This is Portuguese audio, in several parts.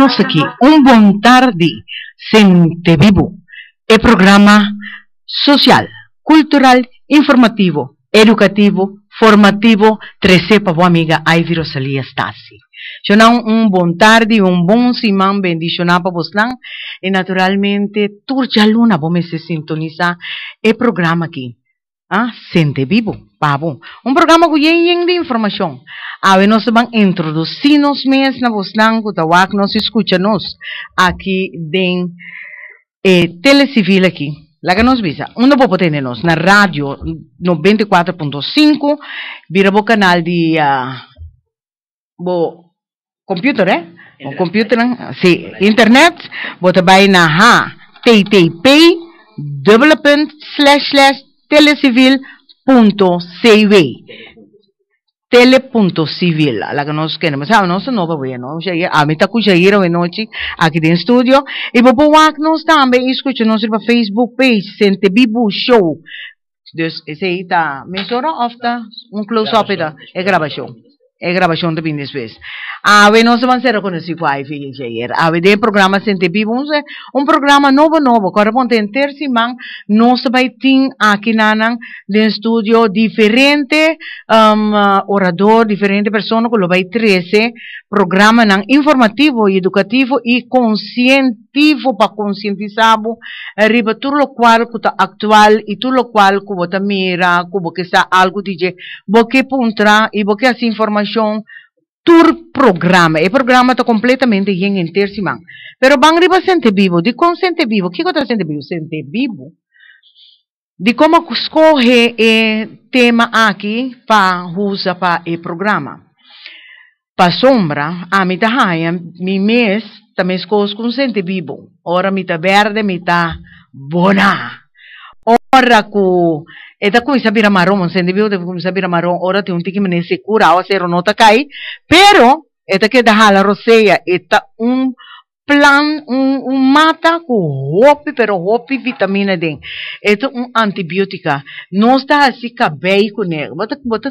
Estamos aqui. Um bom tarde, Sente Vivo. É programa social, cultural, informativo, educativo, formativo, tresepa boa amiga Ivy Rosalia Stasi. Xonão, um bom tarde, um bom simão, bendicionado para vocês. E naturalmente, turja luna, vamos se sintonizar. É programa aqui. Ah, Sente Vivo. un un programa ying de información. A nos van introduzir nos mesmos na voz que nos nos aquí en eh, Telecivil aquí. La que nos visa, uno puede tenernos na radio 94.5, vira el canal de ah, bo computer, eh? O computer, eh? sí, internet, ttp TTP na slash telecivilcom tele.cv tele.civil, a la que nos queremos, a ah, nos no, porque no, a mí está escuchando de noche aquí en estudio, y por favor, nos también no sirve Facebook page, Sente Bibu Show, entonces, ese ahí está, me sora un close-up, es grabación, es grabación de Pindes veces Ave non se mancera quando se vai filho chegar. Ave de programa sente bibunse, um programa novo novo, agora ponte em non man, nós vai ter aqui nanan de studio, diferente um, orador, diferente pessoa que lo vai trece programa nan informativo educativo e conscientivo pa conscientizar riba tudo lo qual que actual e tudo lo qual que mira, mira, que sa algo dice, bo que puntra e bo que essa informação programa el programa está completamente yen en man. Pero van a sente vivo. De consente vivo? ¿qué cosa sente vivo? Sente vivo. De cómo escoge el eh, tema aquí para usar para el programa. Para sombra, a mitad mi mes también escoges vivo. Ora mitad verde, mitad bona. Ora eta kung sabira maron mon sende biu de kung sabira maron ora te tiki mene se cura o sero nota kai pero eta que da hala roseia eta um plan um, um mata com Hopi, pero Hopi vitamina D eta um antibiótica Não está assim cabei com ele bota bota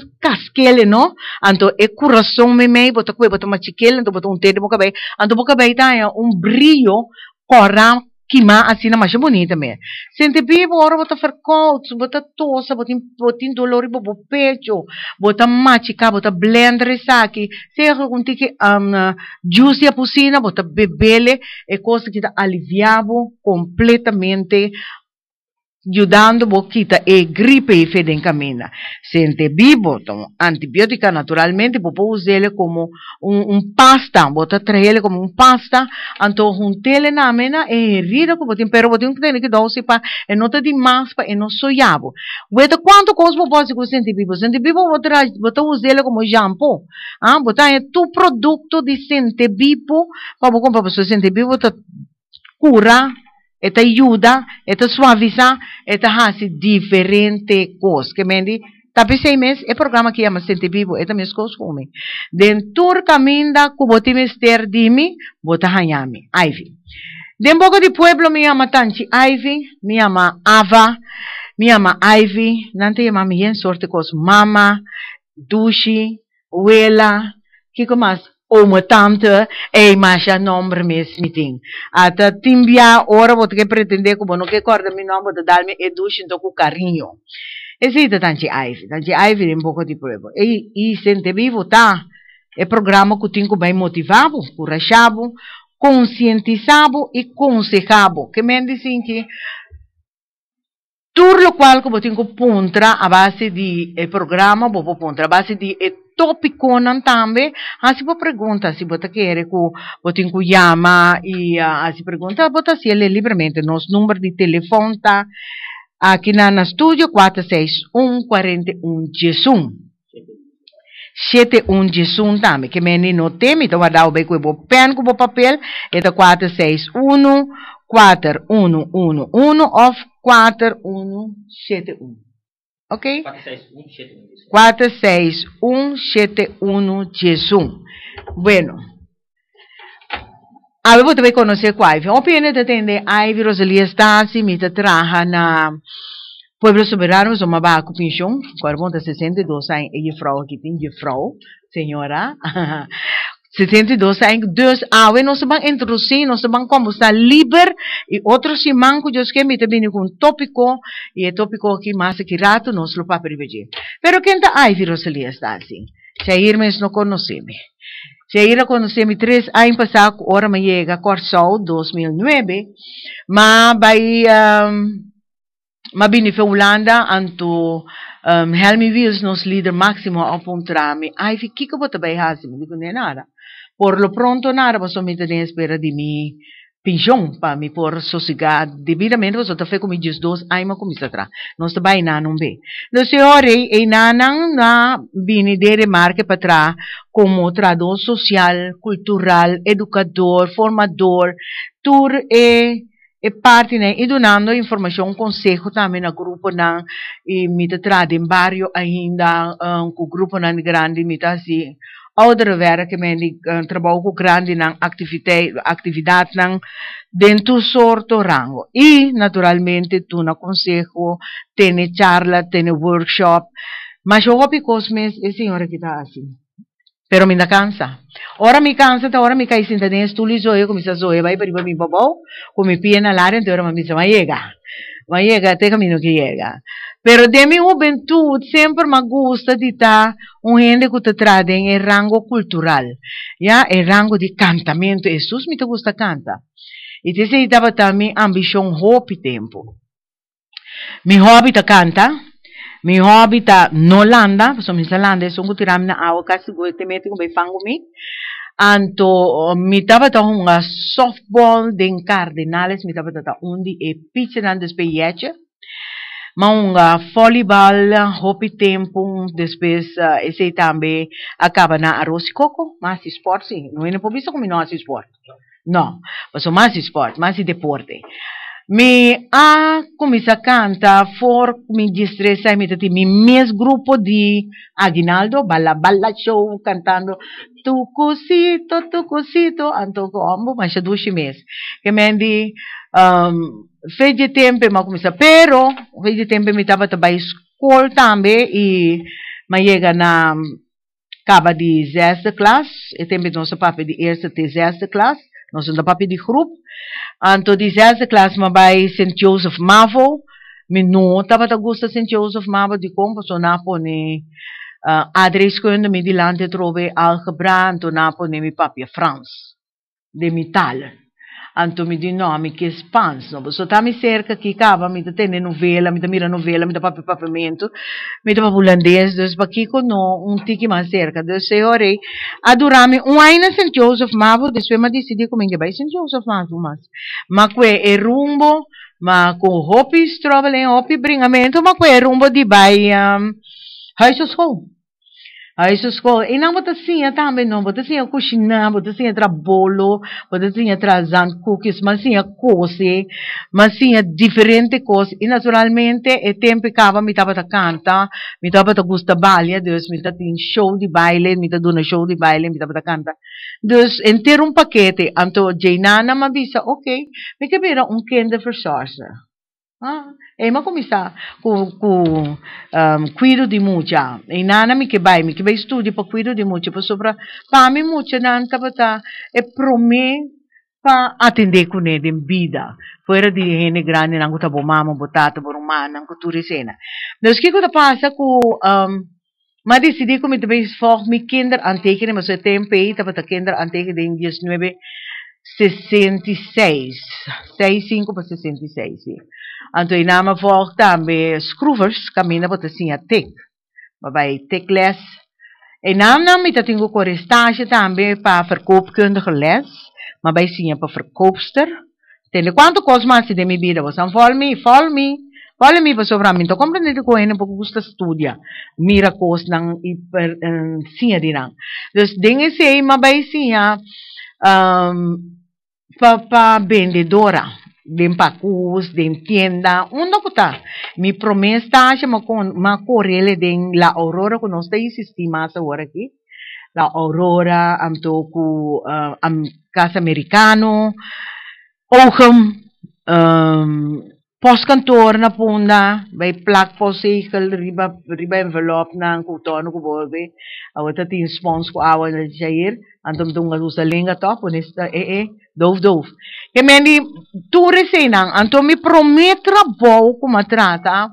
não anto e curação me me bota com bota machiquele anto bota um tede boca bem anto boca bem tá eh, um brilho coram queimar assim na mais bonita mesmo. Sente bem, agora bota fercolto, bota tosa, bota, bota dolor, bota pecho, bota machica, bota blender, saque. Se algum tique um, juice a piscina, bota bebele, é coisa que tá aliviado completamente Iudando boquita e gripe e fede in cammina. Sente bibotom, antibiotica naturalmente, può usele come un, un pasta, può trele come un pasta, anto juntele na mena e rida como tem, pero botin tene que doce pa, e non de maspa e non soiabo. Weta quanto cosmo pode com sente bibo? Sente bibo bota, bota usele como jampo, ah, bota é tu prodotto di sente bibo, può bom, pa sente bibo, cura Esta ayuda, esta suaviza, esta hace diferente cosas. Que me tapi seis mes e programa que llama Sente Vivo, esta mes cos fume. Den caminda kuboti mister dimi, bota Ivy. Den poco pueblo mi ama tanchi Ivy, mi ama Ava, mi ama Ivy, nante yamami mi en sorte cos mama, dushi, uela, ¿qué más? uma tanta é mais a nome mes tem até timbia ora vou ter que pretender que não que corda meu nome de dar-me educação com carinho. existe é tanto aive, tanto aí vem um pouco de problema. E, e sente vivo, tá? É programa que tenho bem motivado, corajado, conscientizado e consejado. Que me dizem que tudo o qual que eu tenho contra a base de programa, vou contra a base de tópico não também a se pergunta se você quer que você que chama e a se pergunta bota se ele livremente nosso número de telefone tá aqui na, na estúdio 461 também que menino tem então vai dar o beco e o pen com o papel então 461 4111 ou 4171 Ok? 46171 Bueno. A ver, você vai conhecer qual. O PNT tende, a Rosalia Stasi, me traja na Pueblo Soberano, somos abaixo, pinchão, 40, 62 anos, e frau aqui tem, frau, senhora. 72 awe no subang intrusi no subang como está livre e outros imãs que Deus quer me também com tópico e é tópico que mais que rato nós lo para prever. Pero quem está aí Rosalia está assim. a mas não se a Jair conhecemos três anos passado, hora me chega Corsol 2009, mas vai um, mas bem foi Holanda anto um, Helmi Wills nos líder máximo apontar me. Ai, o que eu vou fazer? Não digo nem nada. Por lo pronto, nada, você me tem espera de mim pinjão para me pôr sossegar, devidamente, você com me diz dois, aí uma isso atrás. Nós bem não não bem. No senhor, e não na vini de remarque para trás como trador social, cultural, educador, formador, tur e e parte né, e donando informação, conselho também no grupo na e me em barrio ainda um, eh, com grupo na grande me tá assim ouder werken que me uh, eh, trabalham com grande en actividad atividade na dentro sorto rango. Y, naturalmente, tu na consejo, tiene charla, tiene workshop, mas eu vou cosmes, e senhora que está así. Pero me da cansa. Ahora me cansa, ahora ora me cai sin tener tu liso eu, Zoe va zoe, vai para mi papá, con mi pie na lara, então ora me se vai chegar. Vai chegar até este caminho que chega. Pero de mi juventud siempre me gusta estar un gente que te trae en el rango cultural, ¿ya? El rango de cantamiento. Jesús me gusta cantar. Y te se también ambición, hobby, tiempo. Mi hobby te canta. Mi hobby está en Holanda, pues en Holanda es un gutiram na Casi te mi. Anto mi estaba ta un softball den Cardinales, mi taba ta un día e eh, pitchen an maunga volleyball hopi tempo depois uh, eh, esse também acaba na arroz e coco mas esporte sim não é que pobista como nós esporte não mas o mais esporte mais deporte me a começa a cantar for me destressa me tati me mes grupo de Aguinaldo bala bala show cantando tucucito tucucito anto combo mas é dois meses que me um, fez e de tempo mas começa pero fez de tempo me estava também escola também e mas chega na acaba de sexta classe e tempo nosso papel de terça de sexta classe nós somos papel de grupo anto de sexta classe mas vai Saint Joseph Mavo me não estava a gostar Saint Joseph Mavo de como passou na pone adres quando me de lá te trove algebra anto na pone me papel França de metal. antônimo-dinâmica expanso. Você está me cerca que cava, me tem novela, me mira novela, me dá papel papamento, me dá papel holandês, dos paquico, não, um tiki mais cerca, dos senhorei. Adorame, um ainda St. Joseph Mavo, depois me decidi como é que vai St. Joseph Mavo, mas, mas que é rumbo, mas com hopis, trabalhando, hopi bringamento, mas que é rumbo de baia, um, high school. Aí उसको इना e não ता हमें também não है कुछ ना बोतसी है तेरा बोलो बोतसी है तेरा जान cookies mas sim é cose mas sim diferente cose e naturalmente é tempo que ava me tava tá canta me tava tá gusta eh, baile Deus me tá tem show de baile me tá dando show de baile me tava tá canta Deus inteiro um paquete anto Jainana me avisa ok me que um um kende versorsa एमा को मिसा को को क्वीरो दी मुचा ए नाना mi che bai mi che bai studi pa quiro di muce pa sopra pa mi muce nan e prome pa atende ku ne den bida fuera di hene grande nan ta bo mama botato bo rumana nan ku turisena no ski ko ta pasa ku um, Maar die CD komt met de volg mijn kinder aantekenen, maar zo tempe, dat de kinder aantekenen in 1966. 65 per 66, sì. anto Antoi nama volta be scruvers camina botasinha assim, tek. Babai tekles. E nam nam ita tingu tá korestage tambe pa verkoopkundige les, maar by sinja assim, é pa verkoopster. Tele quanto cosmasi de mi vida, você folmi, folmi. Folha mi sobramente compreende ko ene pouco gusta studia. Mira kos nang iper um, sinha é dinang. Dus dinge sei ma by sinja assim, ah, um, pa pa vendedora. de pacus, din tienda, un kuta. Mi promesa ma ma correle den la aurora con oste insisti ma se ki. La aurora am eh, am casa americano. Ogem um, cantor na punda, by plak posegel riba riba envelope na ang kutono ko bolbe. Awat at spons ko awa ah, na siya here. Antum dunga sa linga to, punista eh eh. dov dov. Que e mendi tu receinan, anto mi prometra bom como trata.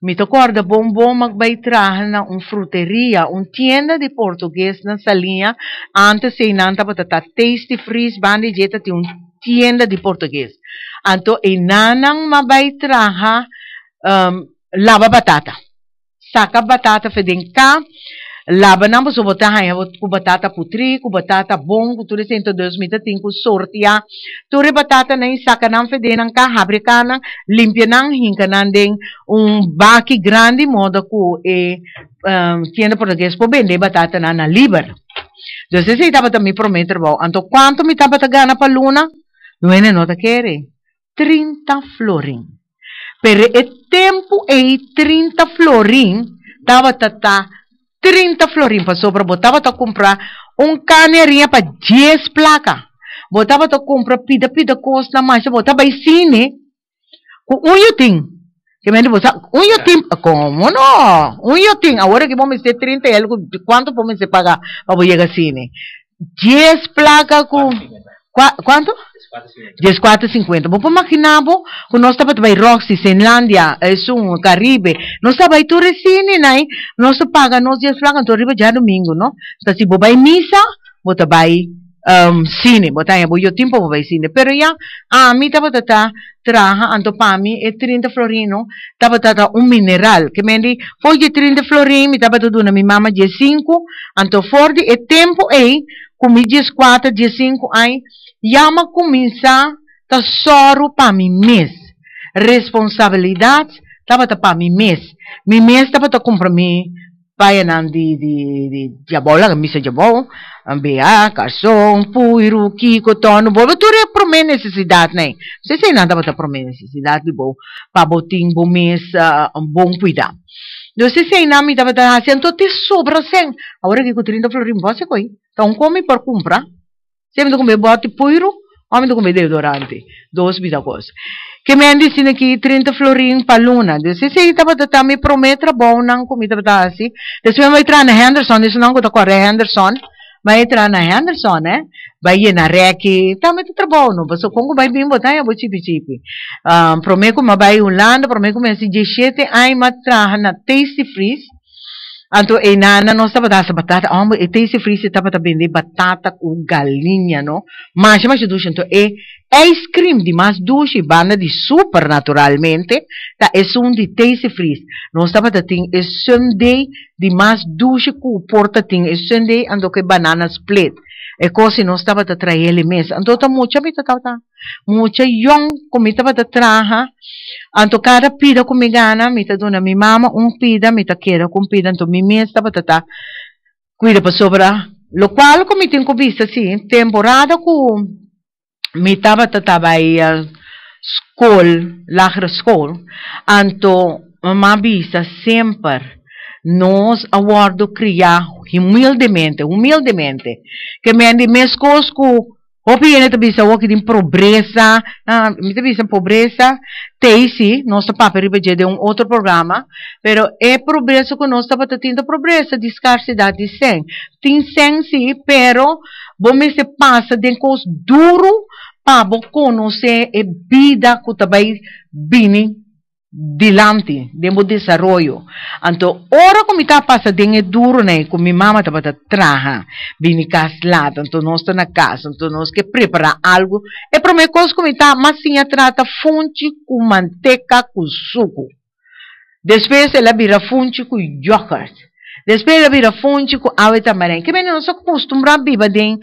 Mi bom bombom magbaitrahan na um fruteria, un tienda di portugues na salinha, antes ta patata tasty freeze bandi jeta ti un tienda di portugues. Anto inanang e mabaitraha um, ehm, lava batata. Saka batata fedem cá, labanam so botahan ku batata putri ku batata bom ku turi sento dos mita tin ku sortia turi batata nem sacanam fedenam ka habricanam limpianam hincanam den um baki grande moda ku e um, tienda português para vender batata na na liber dos esse tava me prometer bom anto quanto me tava tagana para luna não é nota quere 30 florin per e tempo e trinta florin tava tata 30 florim para sobra, botava para comprar um caneirinha para 10 placas. Botava para comprar pida, pida costa na mancha, botava para cine. Com um yotim. Que me disse, um yotim, como não? Um yotim, agora que vamos ter 30 ele, quanto vamos pagar para chegar cine? 10 placas com... Quanto? 50. Bom, maquinabo, o nosso tapa também Roxy, Senlândia, Sul, Caribe. Nós tapa em Turecine, né? Nós pagamos nós dias paga, então riba já domingo, não? Está se boba em missa, bota vai um, cine, bota em boio tempo, boba em cine. Pero já, a mim tapa tata, traha, anto pami, e 30 florino, tapa tata um mineral, que mendi, foi de 30 florin, estava tapa tudo a minha mama, 15, 5, anto forte, e tempo, ei, com 14, 15, aí, llama começar tá soro para mim mes. Responsabilidade tava tá para mim mes. Mim mês tava tá comprar mim pai nan di di di jabola misa jabol, ambea, carson, puiru, kiko, tono, bo, tu re pro me necessidade, né? Você sei nada para pro me necessidade, bo, para botim, bom mês, um bom cuidar. Eu sei sei nada, me tava da, sento te sobra sem. Agora que com 30 florim, você coi. Então come para comprar. Семето го ме бати поиру, омето го ме deodorante, dos bitacos. Que me han dicho que 30 florins pa luna. Disse, se ita pata ta me prometra bom nan comida pata assim. Disse, me vai na Henderson, isso não gota corre Henderson. Vai na Henderson, né? Vai na reki, ta me trabalho, não, você congo vai bem botar eu vou chipi chipi. prometo que vai Holanda, prometo que me assim 17 ai na taste freeze. Anto e eh, nana não está batata batata, amo e eh, tem se frio está batata bem batata com galinha, não? Mas mas do então e ice cream de mais doce e banda de super naturalmente, tá? É um de tem se frio. Não está batata ter é Sunday de mais doce com porta tem é Sunday ando que é banana split. e kosi non stava da tra ele mes anto ta mucha mi ta ta mucha yon komita ba da traha anto cara pida com mi gana mi ta dona mi mama un pida mi ta queda com pida anto mi mes ta ta cuida pa sobra lo qual come tengo visto sì temporada cu mi ta ta ta vai al school lagra school anto ma vista sempre nos awardo criar humildemente, humildemente, que me mescos com Opinione te bisa woki din pobreza, ah, mi te bisa pobreza, te si, nosso papo ripetir de um outro programa, pero é pobreza que nós estamos tendo pobreza, de escassidade de sem. Tem sem sim, pero bom se passa de coisa duro para conhecer a vida que também vini dilante demo desarrollo anto ora como está passa é duro né com minha mama tá bata traha casa lá, então nós estamos na casa anto nós que preparar algo é para mim coisa como está massinha trata fonte com manteca com suco depois ela vira fonte com iogurte depois ela vira fonte com água também que bem nós acostumamos a beber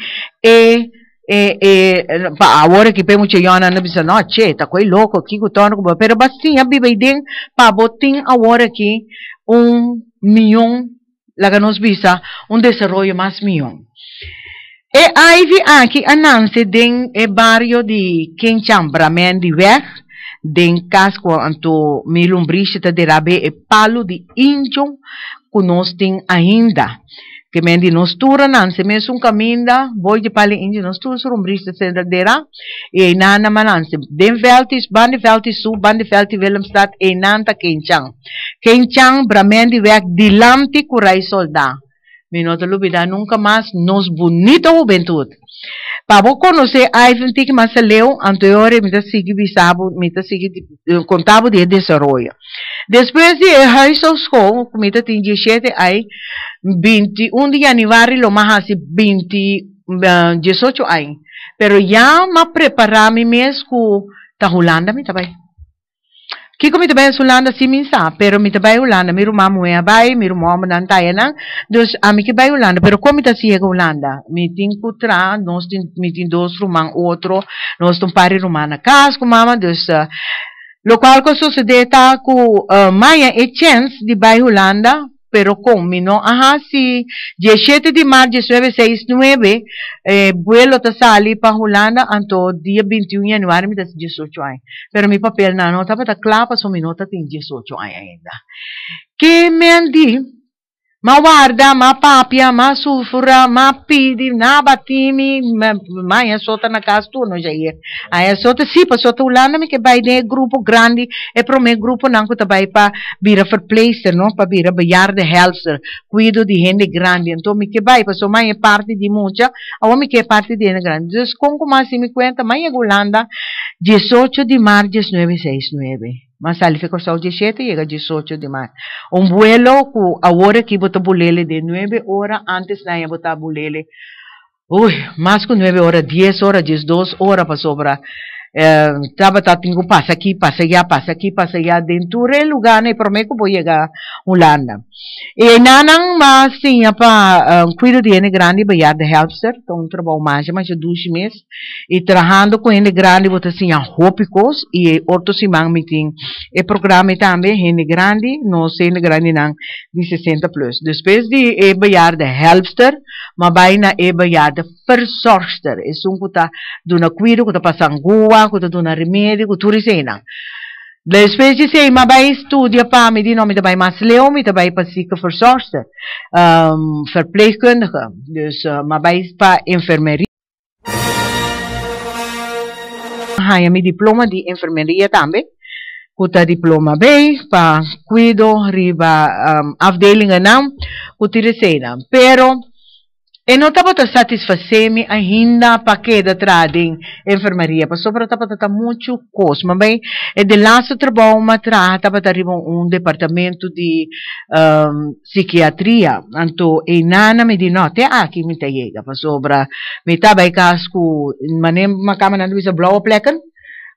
e e, e, pa, a hora que pe muche yana na bisa não, che ta koi loco ki ku tono ku pero basti abi beiden pa botin a ora ki un millón la ganos bisa un desarrollo más millón e vi aqui ananse den e barrio di Kenchambra men di ver den casco anto milumbrista de rabe e palo di injon kunostin ainda que mendi nos tura nan se men sun caminda boy de pali indi nos tura sur um briste se dera e nana manan se den veltis bandi veltis su bandi velti velemstad e nanta kenchang kenchang bramendi vek dilanti kurai solda minuto lubida nunca mais nos bonito juventude Pavo conoce a Iventic Masaleu anterior me ta sigi bisabo me ta sigi eh, contabo de desarrollo. Depois de high school, me ta tingi sete aí 20 día ni Yanivari lo más hace 20, uh, 18 años. Pero ya más mi mes con ta Holanda mi tabay. Kiko mi tabai Holanda si sa pero mi tabai Holanda, mi rumá muea bai, mi rumá manan tayanan, dus a mi que bai Holanda, pero como ta si Holanda? Mi tin tra nos tin, mi tin dos rumán otro, nos tin pari Rumana. na casa mama, dus uh, lo qual que sucede ta cu uh, Maya e chance di bai Holanda, pero come, ¿no? Ajá, sí. 17 de marzo de 1969, eh, vuelo a salir para Holanda, anto día 21 de enero, me 18 años. Pero mi papel na nota, para claro, mi nota, tengo 18 años ainda. Que me han ma guarda, ma papia, ma sulfura, ma pidi, na batimi, ma é sota na casa tu não já ia. Aí é sota, sim, o sota ulana me que vai de grupo grande, é pro meu grupo não que vai pa bira verpleester, não, pa bira yard health cuido de gente grande, então me que vai, pa so mãe é parte de mucha, a me que é parte de gente grande. Então, como assim me cuenta, mãe é Golanda, 18 de março de 1969. Mas Masali ficou só 17 e era 18 de março. Um vuelo com a hora que botou a bulele de 9 horas antes da ia botar bulele. Ui, mais que 9 horas, 10 horas, 12 horas para sobrar. Eh, estaba tatingo, pasa aqui, pasa allá, pasa aqui, pasa allá, dentro del lugar, no prometo voy vou llegar a Holanda. E nanan, mas sim, apa, eh, cuido de ele grande, baiar de helpster, então um trabalho mais, de já dois meses, e trabalhando com ele grande, vou sim a roupas, e outro simão me tem, e eh, programa também, ele grande, não sei, ele grande não, de 60 plus. Depois de baiar de helpster, eba ya de verzorgster. Is un kuta duna een kuta pasangua, kuta duna een remedie, kuta turisena. De specie sei, ma bij studie pa, met die nomi bij masleo, met bij pasieke verzorgster, um, verpleegkundige. Dus, uh, maar bij pa infirmerie. Ha, ja, mijn diploma di infirmerie tambe. Kuta diploma B, pa cuido riba um, ehm, afdelingen naam, kutirisena. Eh, Pero, E não estava a satisfazer-me ainda para que da trading enfermaria. Passou para estar para muito custo. Mas bem, e de lá se trabalhou uma traga, ehm, estava a um departamento de um, psiquiatria. Então, e nana me disse, não, até aqui me está chega. Passou para, me estava em casco, mas nem uma cama na Luísa Blau, plecan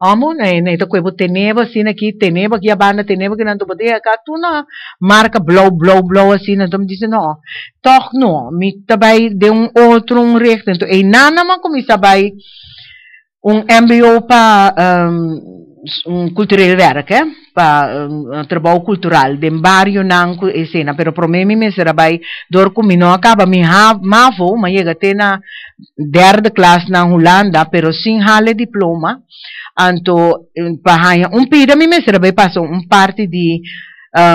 amo ne ne to kwe bu teneba sina ki teneba ki abana teneba não nanto bode não tu na marca blow blow blow assim então me disse não toch não me também de um outro um recht então e não man como isso também um MBO para um, um kulturellverket, eh? para ehm, um, trabalho cultural de barrio e escena, pero problema me será bai dor com mino acaba me ha mavo, mas chega até na third class na Holanda, pero sem hale diploma. Anto ehm, para haya um pida mi me será passo um parte de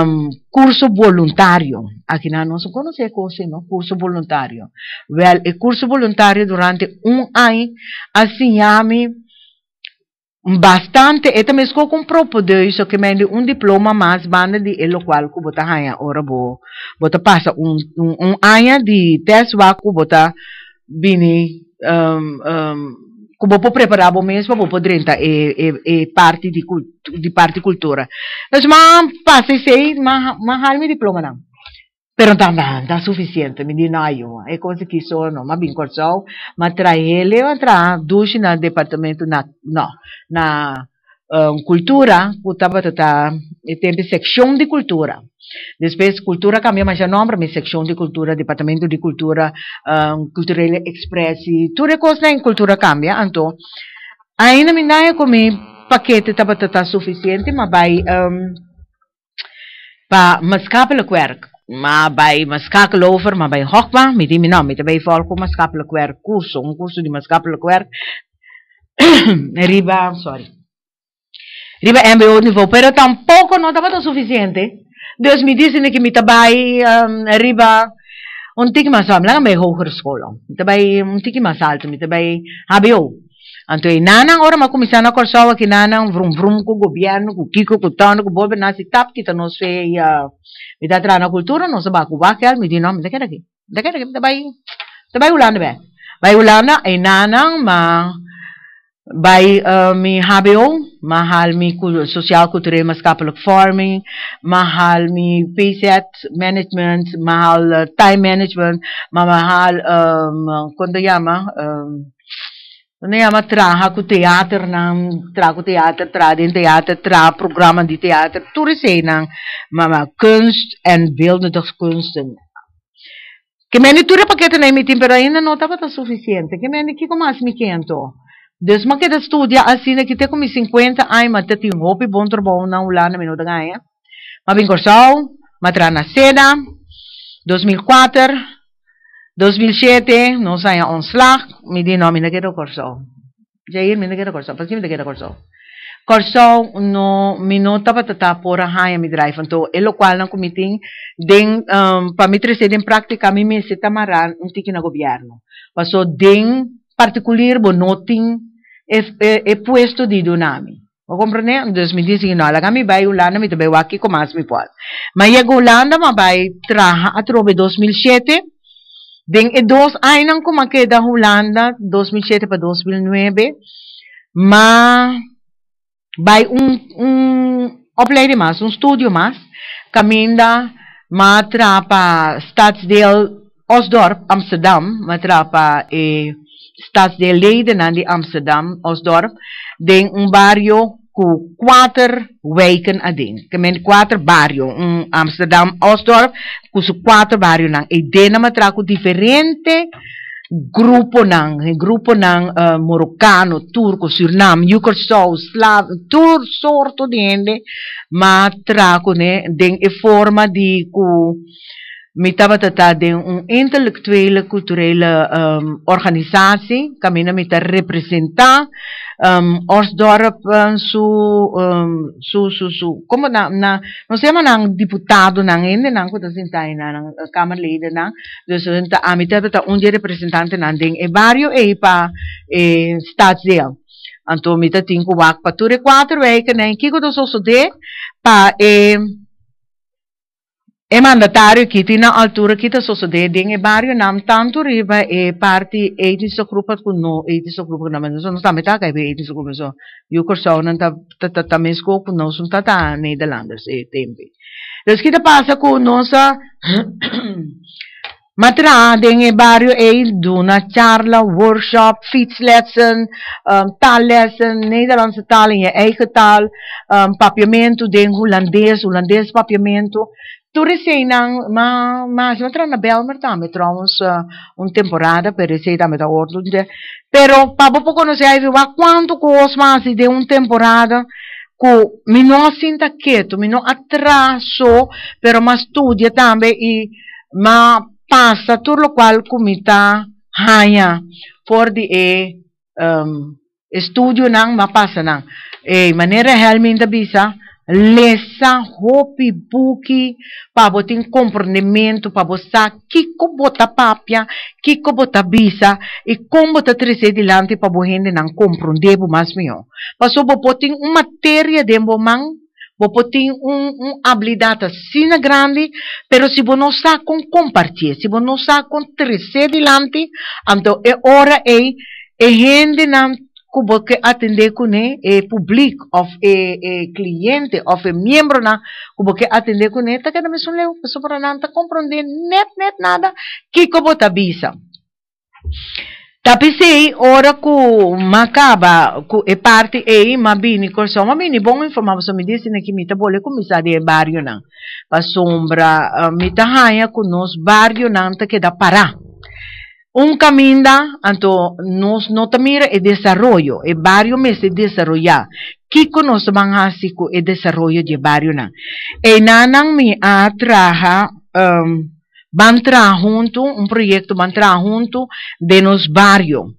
um, curso voluntário. Aqui na nossa conhece coisa, não? Curso voluntário. Well, e curso voluntário durante um ano, assim, me bastante e também esco com propo de isso que mende um diploma mais banda de elo qual que bota hanha ora bo bota passa um um, um de teste wa que bota bini um, um, que botar preparar bom mesmo vou poder entrar e, e, e parte de de parte cultura mas mas passei sei mas mas diploma não Pero también da suficiente, me diz não É eh, coisa que só não, mas bem corção, mas tra ele, mas tra duche na departamento na, na um, eh, cultura, putava tata, e tem secção de cultura. Depois, cultura cambia mais nome, mas secção de cultura, departamento de cultura, um, eh, cultural express, tudo é coisa em cultura cambia, então, ainda me dá comi paquete tava tata suficiente, mas vai, um, para mascar pelo querc. Ma bij maatschappelijk over, maar bij Hochma, met curso, un curso de maatschappelijk riba, sorry, riba MBO em, niveau, pero tampoco no estaba suficiente. Dios me dice que me bij um, riba, un tikje más samen, me bij me un tikje más alto me bij HBO. Então, nanang ora makumisa que korsawa ki nanang vrum vrum com o governo, com o Kiko, com o Tano, com o Bob, nasi tap kita nos fe ia me da trana cultura, nos ba ku bakel me que daqui kera ki. daqui kera ki da bai. Da bai ulana be. Bai ulana e nanang ma bai uh, mi HBO, mahal mi social cultureel maatschappelijk vorming, mahal mi PZ management, mahal uh, time management, ma mahal um, ehm, kondo yama um, ehm, Nu am traha cu teatr, n-am tra cu teatr, tra din teatr, tra programa de teatr, ture se n-am, mama, kunst and build de kunst. Că mi-a ni ture pachete n-ai mitin, pero ainda nu tava ta suficiente, că mi-a ni chico mas mi kento. Deci mă de studia, asi ne chite cu mi 50 ani, mă te tim hopi, bun turbo, un an, un an, minut de gaia. Eh? Mă vin corsau, mă tra na seda, 2004, 2007 no slag, ontslag, me di no me de ghetto Corso. Jair me de ghetto Corso, pas me de Corso. Corso no minuta patata por haya mi drive Entonces, el lo cual na comitin den um, pa mi práctica praktika prática mi me se tamaran en tiki na governo. Paso den particular bonotin es e, e puesto di dunami. O comprende? no, 2019, que me bai Holanda, mi também aquí com mi me Ma llego chegou ma bai a trabalhar 2007, Den e dos ainam como aqui da Holanda, 2007 para 2009, mas vai um, um opleiding mais, um estudo mais, caminha ma trapa stadsdeel Osdorp, Amsterdam, ma trapa eh, stadsdeel Leiden aan de Amsterdam, Osdorp, den um barrio ku quatro weken adin. Kemen quatro barrio um Amsterdam Osdorp, ku su quatro barrio nang e dena matraco diferente grupo nang, e grupo nang uh, eh, Marocano, Turco, Suriname, Yucatán, Slav, tur sorto di dende, ma traco ne den e forma di ku mitava ta de un intelectuele culturele um, ehm, organisatie, kamina mita representa um, ehm, Orsdorp um, eh, ehm, su, um, su su su como na na não sei mas nang deputado nang ende nang kuda sintai na nang kamarlede na dus ta amita ta un representante nang ding e barrio eh, e pa e stadsdeel então mita tinku wak pa ture quatro weken en kiko do so so de pa e eh, E mandatario kitina altura kita soso deding e barrio nam tanto riba e parti e di so gruppa con no e di so gruppa nam so no sta metà che e di so gruppa so io corso non ta ta ta ta mesco con no sono tata Nederlanders e tempi lo skita passa con no sa Matra ding e barrio e il duna charla workshop fietslessen um, taallessen Nederlandse taal in je eigen taal um, papiamento ding Hollandees Hollandees papiamento Toeriseenang, maar mas eu waren na maar também, trouwens uh, uma temporada per esse também da ordem. Pero para pouco não sei o quanto cos mais de uma temporada que menos sinta quieto, me atraso, pero mas estudia também e ma passa tudo o qual comita haya por de e um, ehm, estudio não, mas passa não, E maneira realmente bizarra, lesa hopi buki pabo tem comportamento pabo sa kiko bota papia kiko bota bisa e como botar trece dilante para gente não compreendebo mais mio passou bo tem uma matéria de man bo tem um um habilidade sina grande pero se bo não sa con compartilhar se bo não sa con trece dilante então é hora é é gente não kubo ke atende kune e publiek of e, e cliente of e miembro na kubo ke atende kune ta kana mesun leu peso para nan ta comprender net net nada ki kubo tabisa Tapisei ora ku makaba ku e parte e ma bini corso ma bini bom informava so mi disse ne que mita bole ku misa de barrio nan pa sombra uh, mita haia ku nos barrio nan ta ke da para un camino anto nos no mira el desarrollo e varios meses desarrolla kiko nos van a el desarrollo de varios na e mi a traja um, van junto un proyecto van trajo junto de nos barrio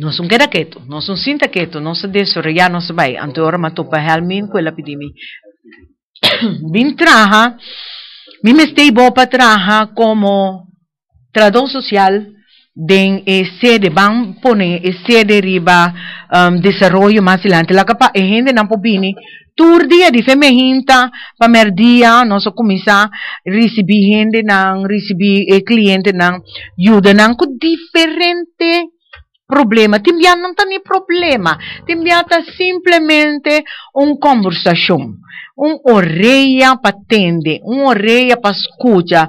no son un quieto no son un quieto no se desarrolla no se va anto ahora mato para realmente con la epidemia vin traja mi me estoy bo como tradon social de e eh, sede van pone e sede riba um, desarrollo más adelante la capa e gente nan popini tur día di me hinta pa merdia no so comisa recibi gente nan recibi e cliente nan yuda nan ku diferente problema timbian ta ni problema timbian ta simplemente un conversación, Un oreja para atender Un pa para escuchar,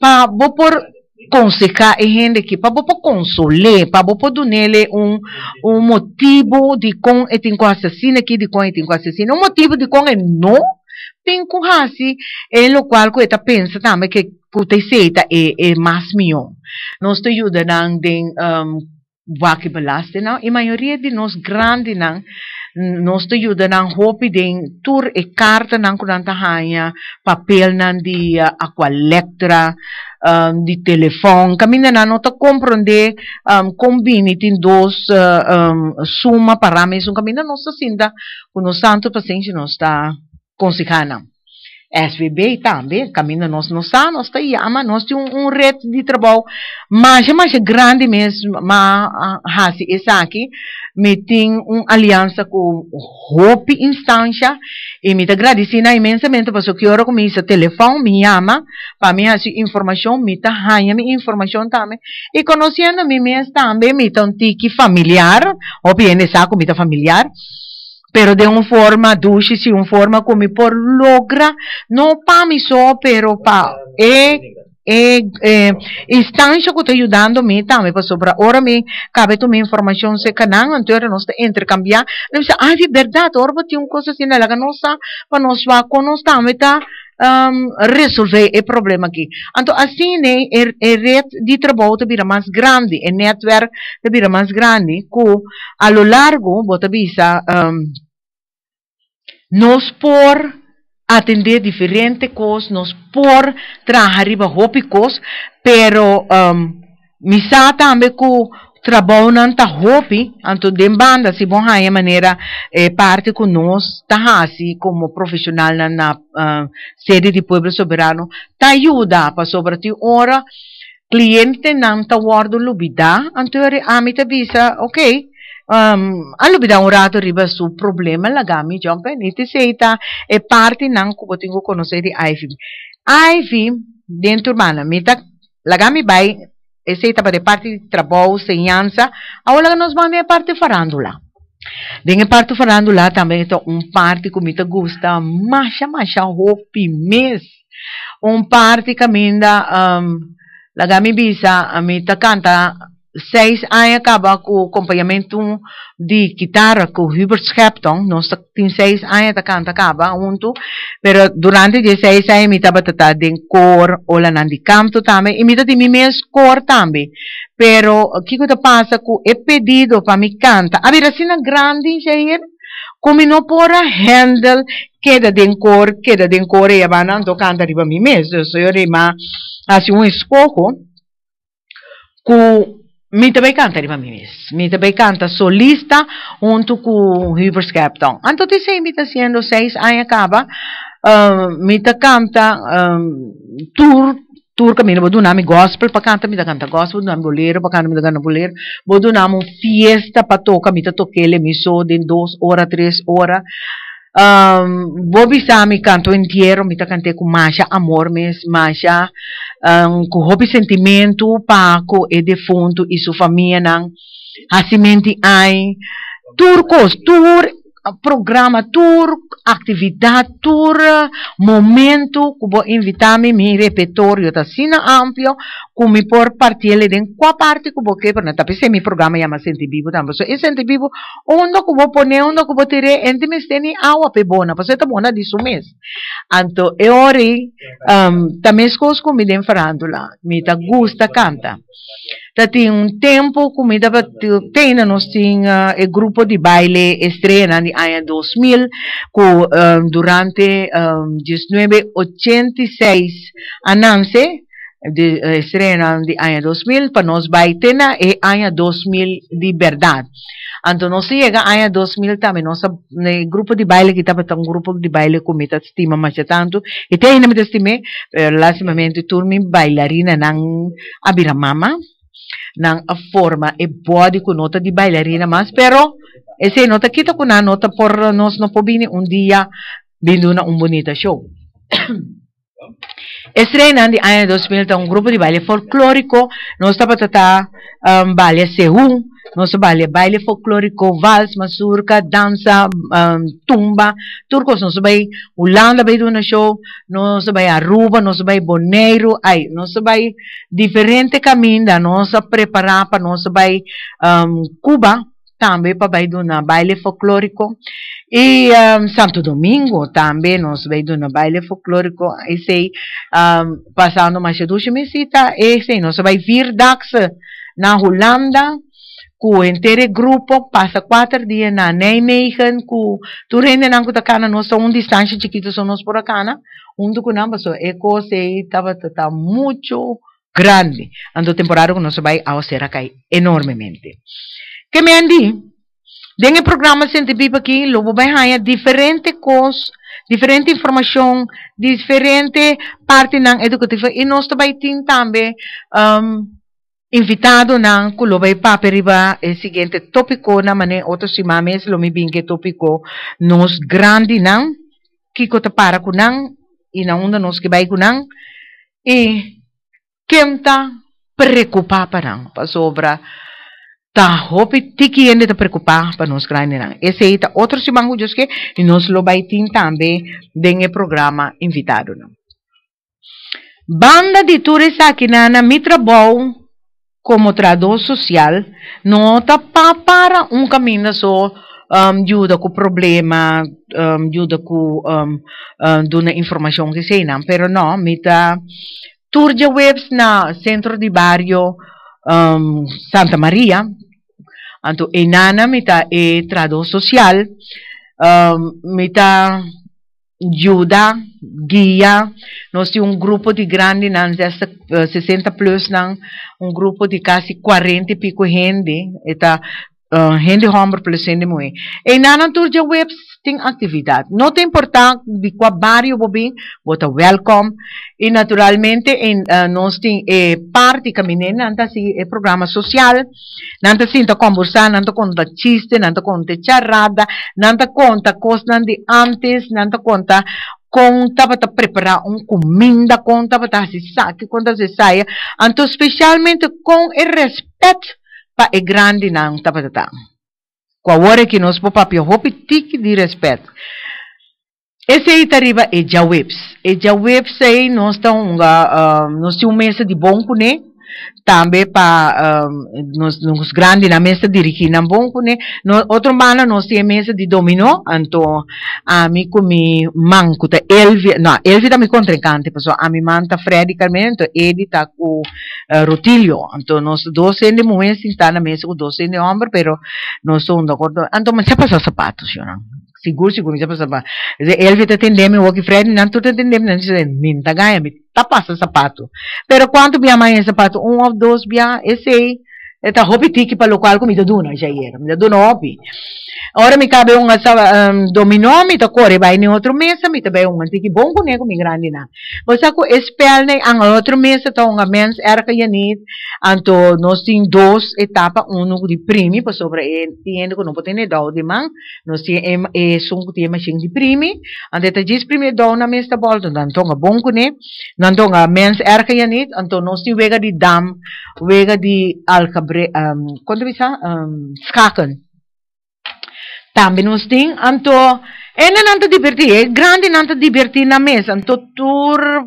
para por consecar e gente que para poder consolar, para poder dar um, um motivo de com e tem com assassina que de com e tem com assassina um motivo de com é não tem com raci, é o qual que está pensa também que que seita é, é mais melhor. Nós te ajuda não tem um, vaca belaste não, e a maioria de nós grande não nós te ajuda na hope den tur e carta nan kunanta hanya papel nan aqua letra um, de telefone, caminha na nota compreender um, combine tem dois uh, um, suma parâmetros, caminha nossa cinta, o nosso santo paciente não está conseguindo. SVB também, caminho nós não sabemos, nós está aí, mas nós temos um, um reto de trabalho, mas é mais grande mesmo, mas assim, essa aqui, me tem uma aliança com Hope Instância, e me agradecendo imensamente, porque que hora comigo, esse telefone me ama, para me assim, informação, me está ranha minha informação também, e conhecendo-me mesmo também, me tem um tique familiar, ou obviamente, saco, me está familiar, pero de un forma dulce, si un forma como por logra, no para mí solo, pero para... Ah, eh, eh, eh, que está meta me para passou ahora me cabe tu información, se canal entonces nós te intercambia. me dice, ah verdad, ahora pues, va a tener la coisa assim ela não sabe para nosotros vá a resolver el problema aquí. Entonces, así né red de trabajo te vira más grande el network te vira más grande que a lo largo bota visa, um, nos por atender diferente no nos por trabajar riba picos, pero um, sata también trabonanta trabalho en hopi, entonces de banda si vos manera manera eh, parte con nos como profesional na, na eh, sede de Pueblo Soberano, te ayuda para sobre ti ora cliente nanta ta guardo entonces a mí te visa, ok? अनुविधा रातोरी बसु problema लगामी जंप नीति सेता e parte nan ko botingo conoscer de IV IV dentro mana mita lagami bai e seita para parte de trabalho senhança aula nos manda a parte farândula Dengue parte farândula também então um parte que mita gosta macha macha hopi mes um parte caminda um, ehm, lagami bisa mita canta seis aí acaba com o acompanhamento de guitarra com Hubert Shepton nós tem seis aí tá canta acaba junto mas durante de seis aí me tava tata de cor ou de canto também e me tava de mes cor também mas o que que passa com é pedido para me canta a ver assim na grande engenheiro como não pora handle queda de cor queda de cor e abanando canta riba mim mesmo eu sou eu rima assim um escoco com mitte bekanta di mamimis, bem bekanta solista junto com Hubert Skepton. Anto te sei mitte sendo seis años acaba, uh, mitte canta um, tour, tour caminho, vou dar gospel, para canta, mitte canta gospel, vou dar boleiro, para canta, mitte canta boleiro, vou dar fiesta para tocar, mitte toquele, me sou de dois horas, três horas, um, Bobby Sami canto inteiro, me cantei com Masha Amor, mas Masha um, com Hobby Sentimento, Paco é defunto e sua família não. Hacimenti ai, turcos, tur, programa, tur, atividade, tur, momento, que vou invitar-me, meu repertório está sina amplo, come por partiele den qua parte kubo ke per nata pese mi programma yama senti vivo tambo so senti uno ondo kubo pone ondo kubo tire enti mesteni awa pe bona pase ta buona di su sumes anto e ori um, tamescos kumi den farandula mi ta gusta canta da ti un tempo comida para tem nós tinha uh, um grupo di baile estrena de ano 2000 com um, durante um, 1986 ananse estrena eh, de año 2000, para nos baitena es año 2000 de verdad. Então, nós chega a 2000 também, nosso né, grupo de baile que estava um grupo de baile com muita estima, mas é tanto. E tem ainda muita estima, eh, lastimamente, turma bailarina não a mama, não a forma e pode com nota de bailarina, mas, pero, essa nota que está com a nota por nós não pode um dia vindo na um bonito show. Estrenando ano 2000 um grupo de baile folclórico, nós estava tratar um, baile C1, nosso baile baile folclórico, vals, mazurca, dança, um, tumba, turcos, nós vai Holanda, baile no show, nós baile Aruba, nós baile Boneiro, aí, nós baile diferente caminho da nossa preparar para nós vai um, Cuba, também para baile na baile folclórico. y um, Santo Domingo também nos ve un baile folclórico, um, pasando um, passando mais de ese mesita, va nós vai vir dax na Holanda, com o grupo, pasa quatro días na Nijmegen, com tu rende na Cana, nós somos um chiquito, somos por acá, um do Cunamba, só eco coisa, estaba tá, mucho grande, ando temporado nos va a ao enormemente. Que me andi? Bem, a programação de aqui, lobo bem haya diferente coisas, diferente informação, diferente parte na educativa e nós também tem também um, invitado eh, na kulobay pa periba e seguinte topiko naman e oto si mames lumibingke topiko nos grandi nang kiko tapara kunang inaunda nos kibay kunang e eh, kemta preocupa pa nang pasobra ta hopi tiki ende ta preocupar para nos graniran. Esse aí tá outros chimangudios que nos lo baitin também denge programa invitado. Não? Banda de turista aqui na, na Mitra como tradutor social, não pa, para um caminho só um, ajuda com problema, um, ajuda com um, um, informação que sei, não, pero não, mita turja webs na centro de barrio um, Santa Maria, Anto enana mita e trado social, um, mita ajuda, guia. Nós temos um grupo de grande, não, 60 plus, não, um grupo de quase 40 e pico gente, eta uh, gente homem plus gente mulher. E nana tur de website tem atividade. não te importa de cuál barrio você está welcome. e naturalmente em uh, nos eh, parte camine nanta si programa social, não sinta conversar, nanta conta chiste, nanta conta charrada, nanta conta cosas de antes, nanta conta conta para preparar uma comida, conta para se saque, conta se saia. Então, eh. especialmente com o respeito para o grande não, tá, tá, Waworeki nos bo papio hopi tiki di respeito. Esse aí tariba é Jaweps. É Jaweps aí nós estamos um, uh, nós tem um mês de bom, né? también para um, nos, nos grandes la mesa dirigir na bom es? no otro mano no temos mesa de dominó anto a mí com me manco Elvia no, Elvia tá me contrincante pues, a mi manta Freddy Carmen anto Edita eh, con uh, Rutilio então dos dois de mulheres está na mesa dos 12 de hombre, pero no son de acuerdo, anto mas se zapatos yo no? sigur sigur siapa siapa ele vai te atendeu me walk Fred não tu tem atendeu não disse minta ganha me tapa passa sapato pero quanto minha mãe é sapato um ou dois bia esse aí eta hopitik pa lokal ko mito duno jaiera mito duno hopi ora mi cabe un asa um, dominó mi to core vai ni outro mês, mi to um antigo, antiki bom ko ne ko mi grande na você ko espel ne an outro mesa to un mens era que a gente anto nós tem dois etapa um de primi por sobre e tiendo ko não pode ne dau de man nós tem e, e sun ko tem machine de primi ande ta dis primi dau na mesa bol to dan tonga bom ko ne nan tonga mens era que a gente anto nós tem vega de dam vega de alca Ehm, quando vi sa, ehm, schaken. Tambinus sting, anto, e non anto di divertire, grande non anto divertire na mesa, anto tour,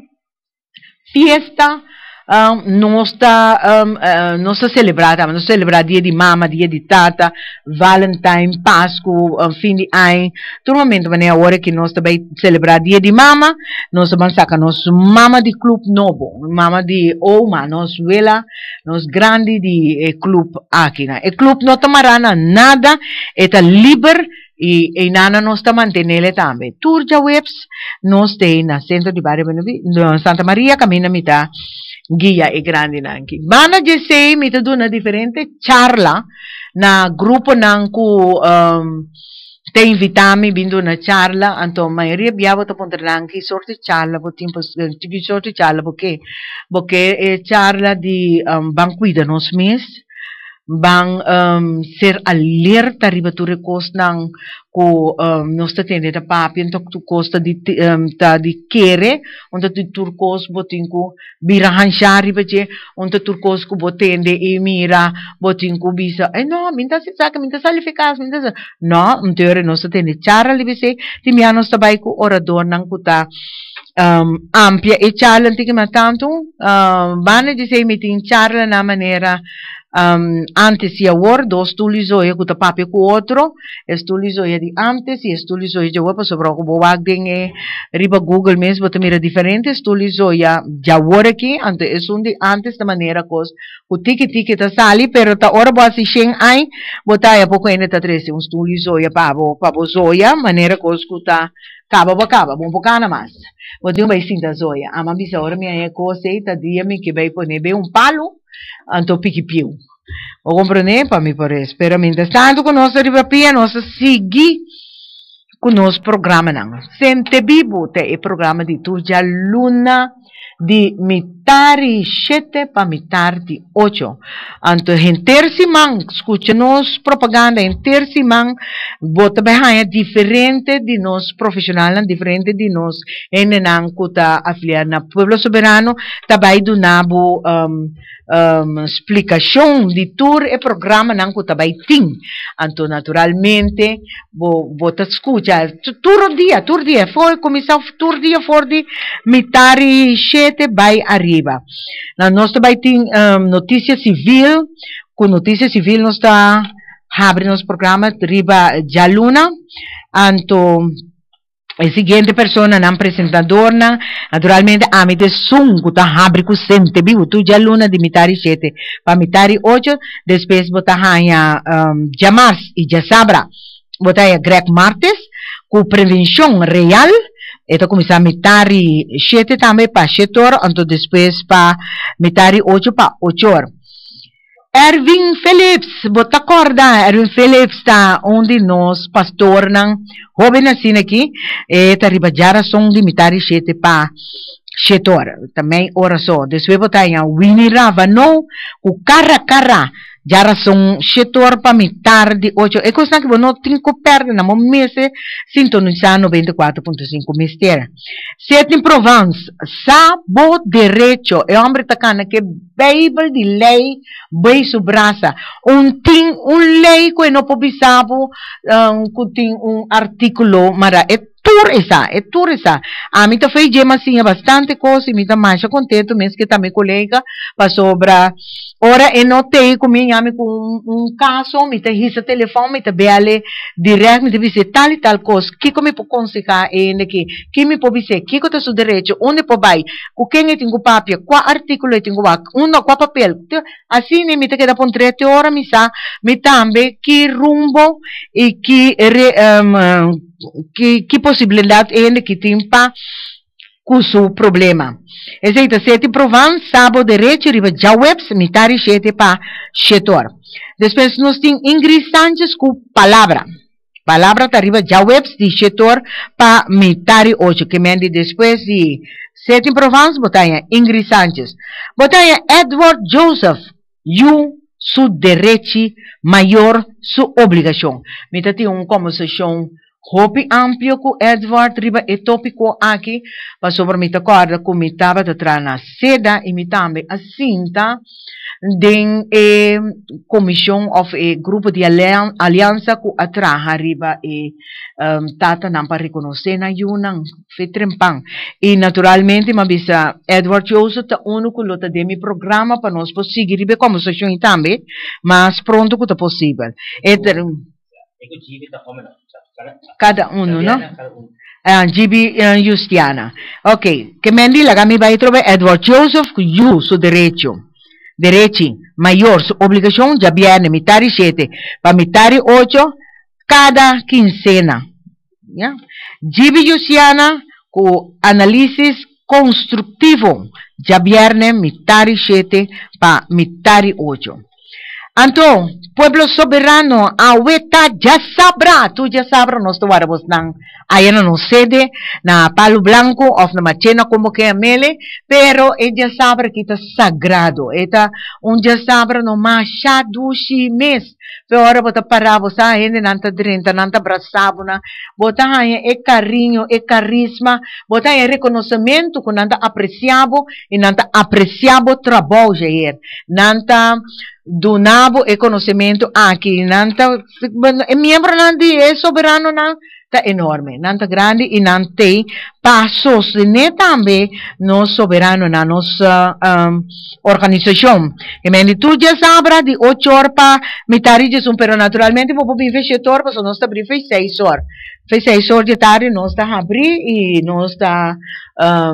fiesta, um, não está um, uh, não está celebrada, não celebrar dia de mama, dia de tata, Valentine, Páscoa, um, uh, fim de ano. Normalmente é a hora que nós também celebrar dia de mama, nós vamos sacar nosso mama de clube novo, mama de Oma, oh, nós vela, nós grande de eh, clube aqui, né? E clube não tomará nada, está livre e, y Inana no está mantenele tambe. Turja webs non sta in centro de barrio Santa Maria cammina mitad guia e grandi nanki. Mana je sei mita duna differente charla na gruppo nanku um, te invitami bindu una charla anto maioria biavo to ponterlanki sorti charla bo tempo eh, sorti charla bo che bo che eh, charla di um, banquida non smis bang um, ser alir tariba ture costang ko um, nosta tende ta papi tok tu costa di um, ta di kere onta tu turcos botinku birahan shari bache onta turcos ku botende e mira botinku bisa e eh, no minta si saka minta sali fekas minta sa no mteore nosta tende chara libise timiano sta bai ku ora donang ku ta um, ampia e charla antiche ma tanto um, bane di sei metti in charla in una maniera um, antes agora, ordo, stulizoia que o papi com outro, stulizoia de antes e stulizoia de outra, sobre o que agden é, riba Google mesmo, também é diferente, stulizoia já agora aqui, antes, é um de antes da maneira que o tique tique tá sali, pero tá ora boa se shen aí a pouco ainda tá trece, um stulizoia pavo, pavo zoia, maneira que o tá, caba bo caba, bom bocana mais. Vou ter um beicinho da zoia, a mamisa ora minha é coisa, tá dia me que vai poner bem um palo, anto piu, O pa para mim parece. Pero mientras tanto com nossa terapia, nós sigue con nosso programa Sente vivo te é programa de tu ya luna de mitari siete para de ocho. Anto em tercimão, escute propaganda em tercimão, bota diferentes diferente de nós profesionales, diferente de nós en tá afiliado na Pueblo Soberano, tabai do nabo Um, explicación de tour e programa nan kuta baiting. Anto naturalmente, bo, bo te escucha, tur día tur día foi com tour o for di mitari shete bai arriba. Na nuestro baiting um, civil, con Noticias civil nos está abre nos programa riba luna, anto el siguiente persona, nam presentadorna, naturalmente, amite sun, kutahá, sente, vivo, ya luna, dimitari siete, mitari ocho, después botahaya, um, llamar y ya sabra, botaya Greg Martes, cu prevención real, esto comienza a mitari siete también pa siete horas, entonces después para mitari ocho pa ocho horas. Erwin Phillips, bota corda, Erwin Phillips está onde nós, pastor, não, Robin assim aqui, e tá ribajara som limitar e chete pa, shetor também ora só depois botanha winirava não o cara cara jara são shetor para me tarde oito e coisa que vou não tem que perder na quatro sintonizar cinco mistera sete em Provence sabo direito é homem tacana que bebel de lei bem sobraça um tem um lei que não pode saber um ah, que tem um artículo mara é थोड़सा थोड़सा आमी तो fez gema assim bastante coisa e me tá contento, contente mesmo que tá meu colega sobra ora eu notei com minha ami con un, um caso mi tá risa telefono, mi tá beale direto mi tá dizer tal e tal coisa que como eu posso ficar ainda que que me pode dizer que que tá seu onde pode vai o que eu tenho papel qual artigo eu tenho aqui um qual papel assim me tá queda por três horas mi sa mi tambe, que rumbo e que um, ehm, que possibilidade posibilidad ele que tem para com seu problema. Ezeita sete provan sábado, direito riba já webs mitari sete para setor. Depois nós tem Ingrid Sanchez com palavra. Palavra está riba já webs de setor para mitari hoje que mende depois de sete provan botanha Ingrid Sanchez. Botanha Edward Joseph you su direito maior su obrigação. Mita tem um como se Hopi ampio Edward riba etopico aqui, mas passou por mita corda, comitava de na seda e também a cinta den e comissão of e grupo de aliança com a traha riba e um, tata não para reconhecer na yunan fetrempan. E naturalmente, ma bisa Edward Joseph ta uno com lota de mi programa para nós conseguir riba como se também, mas pronto que tá possível. E, oh. e, e, e, Cada uno, ¿no? Ah, ah, Justiana. Ok, que la gami va a Edward Joseph su derecho. Derecho mayor, su obligación ya viene mitad y siete, pa ocho, cada quincena. ¿Ya? Justiana, con análisis constructivo, ya viene mitad y siete, pa mitad ocho. Anto, pueblo soberano, aweta já sabra, tu já sabra, nos tu arabos nang, aí não sede, na palo blanco, of na machena como que é mele, pero e já sabra que está sagrado, e tá um já sabra no machado chimes, pe ora bota parabo, sa hende nanta drenta, nanta na bota aí e carinho, e carisma, bota aí reconhecimento, que nanta apreciabo, e nanta apreciabo trabalho, nanta do nabo e conhecimento aqui. Nanta, é membro nante é soberano nanta né? tá enorme, nanta grande e tem passos. sostener né também nosso soberano na nossa um, ah, organização. E mendi tu já sabra de 8 horas para metade de um, pero naturalmente vou bem fechar torpa, só nós tá abrir fez 6 horas. Fez 6 horas de tarde nós está abrir e nós está um, ah,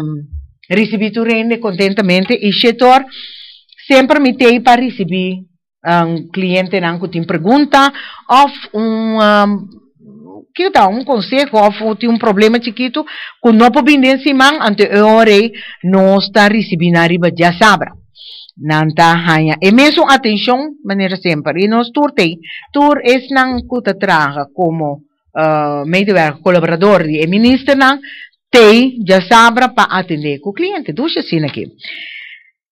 recebido rende contentamente e chetor sempre me tem para receber um cliente não né, que tem pergunta ou um, um que dá um conselho ou tem um problema chiquito que não pode vir em ante eu orei não está recebendo arriba já sabra nanta tá, hanya e mesmo atenção maneira sempre e nós turtei tur es nan kuta traga como uh, meio colaborador e ministro não né, tem já sabra para atender com o cliente deixa assim aqui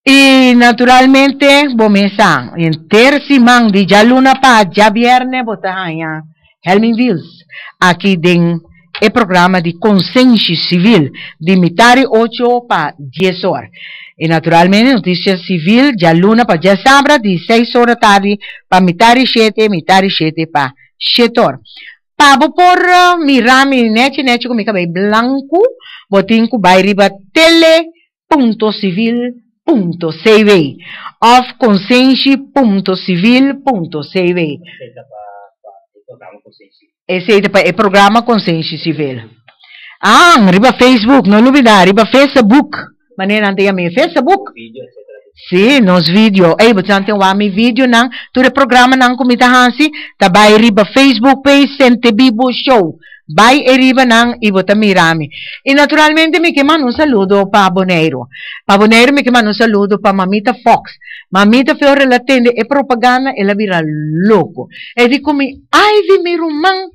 Y naturalmente, comienza en Tercimán, de ya luna para ya viernes, botas allá, Helmin Vils, aqui den é programa de Consciência Civil, de metade 8 para 10 horas. E naturalmente, Notícia Civil, de luna para dia sábado, de 6 horas tarde para metade 7, metade 7 para 7 horas. Pabo por uh, mirami neti neti kumika bay blanco, botin ku bay riba tele, punto civil, cib of consciência.civil.cb esse é o programa consciência civil. Ah, riba Facebook, não é olvida, riba Facebook. Maneira não tem a minha Facebook. Sim, nos vídeo. Ei, você não tem o meu vídeo, não. Tudo é programa não comita hansi. Tá vai riba Facebook page, Sente Bibo Show vai arriva nan ibotamirami. E naturalmente me queima um saludo para Bonero. Para Bonero me queima um saludo para Mamita Fox. Mamita Fiore ela tende e propaganda e la vira louco. E dico me ai de mi ruman,